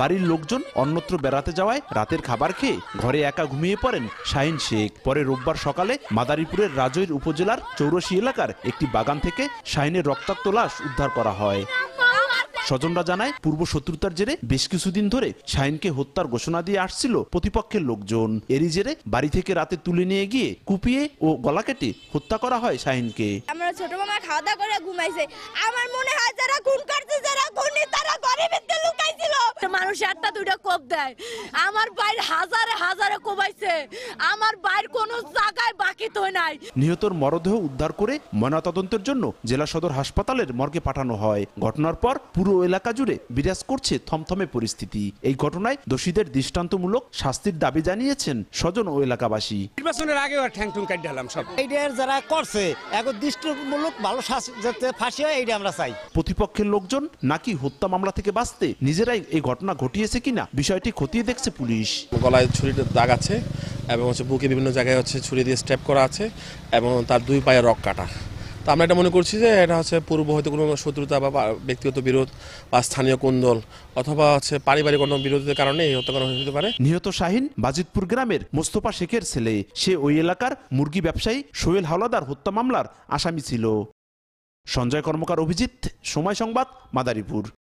বাড়ির লোকজন অন্যত্র বেড়াতে যাওয়ায় রাতের খাবার খেয়ে ঘরে একা ঘুমিয়ে পড়েন শাহিন শেখ পরে রোববার সকালে মাদারীপুরের রাজৈর উপজেলার চৌরসী এলাকার একটি বাগান থেকে শাহিনের রক্তাক্ত লাশ উদ্ধার করা হয় স্বজনরা জানায় পূর্ব শত্রুতার জেরে বেশ কিছুদিন ধরে শাহিনকে হত্যার ঘোষণা দিয়ে আসছিল প্রতিপক্ষের লোকজন এরই জেরে বাড়ি থেকে রাতে তুলে নিয়ে গিয়ে কুপিয়ে ও গলা কেটে হত্যা করা হয় শাহিনকে আমার ছোট মামা খাওয়া দাওয়া করে ঘুমাইছে আমার মনে হয় যারা খুন করছে যারা খুনি তারা কোপ দেয় আমার বাইর হাজারে হাজারে কোবাইছে আমার বাইর কোনো জায়গায় বাকি তো নাই নিহতর মরদেহ উদ্ধার করে ময়নাতদন্তের জন্য জেলা সদর হাসপাতালের মর্গে পাঠানো হয় ঘটনার পর পুরো এলাকা জুড়ে বিরাজ করছে থমথমে পরিস্থিতি এই ঘটনায় দোষীদের দৃষ্টান্তমূলক শাস্তির দাবি জানিয়েছেন স্বজন ও এলাকাবাসী নির্বাচনের আগে আর ঠ্যাং ঠুং কাট দিলাম সব এইটার যারা করছে এখন দৃষ্টান্তমূলক ভালো শাস্তি ফাঁসি হয় এইটা আমরা চাই প্রতিপক্ষের লোকজন নাকি হত্যা মামলা থেকে বাঁচতে নিজেরাই এই ঘটনা ঘটিয়েছে কিনা বিষয়টি খতিয়ে দেখছে পুলিশ গলায় ছুরিটা দাগ আছে এবং হচ্ছে বুকে বিভিন্ন জায়গায় হচ্ছে ছুরি দিয়ে স্ট্যাপ করা আছে এবং তার দুই পায়ে রক কাটা তো আমরা এটা মনে করছি যে এটা হচ্ছে পূর্ব হয়তো কোনো শত্রুতা বা ব্যক্তিগত বিরোধ বা স্থানীয় কুন্দল অথবা হচ্ছে পারিবারিক কোনো বিরোধের কারণে এই হত্যাকাণ্ড হতে পারে নিহত শাহিন বাজিতপুর গ্রামের মোস্তফা শেখের ছেলে সে ওই এলাকার মুরগি ব্যবসায়ী সোহেল হাওলাদার হত্যা মামলার আসামি ছিল সঞ্জয় কর্মকার অভিজিৎ সময় সংবাদ মাদারীপুর